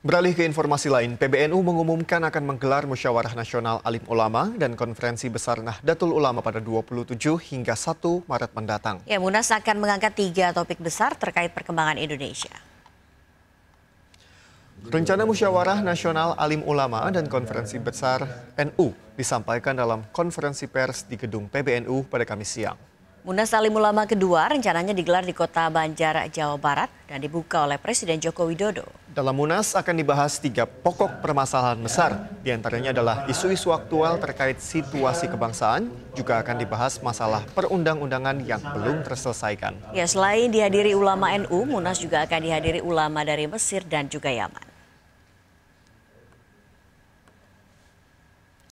Beralih ke informasi lain, PBNU mengumumkan akan menggelar musyawarah nasional alim ulama dan konferensi besar Nahdlatul Ulama pada 27 hingga 1 Maret mendatang. Ya, Munas akan mengangkat tiga topik besar terkait perkembangan Indonesia. Rencana musyawarah nasional alim ulama dan konferensi besar NU disampaikan dalam konferensi pers di gedung PBNU pada Kamis siang. Munas Alim Ulama kedua rencananya digelar di kota Banjar, Jawa Barat dan dibuka oleh Presiden Joko Widodo. Dalam Munas akan dibahas tiga pokok permasalahan besar, Di antaranya adalah isu-isu aktual terkait situasi kebangsaan, juga akan dibahas masalah perundang-undangan yang belum terselesaikan. Ya, selain dihadiri ulama NU, Munas juga akan dihadiri ulama dari Mesir dan juga Yaman.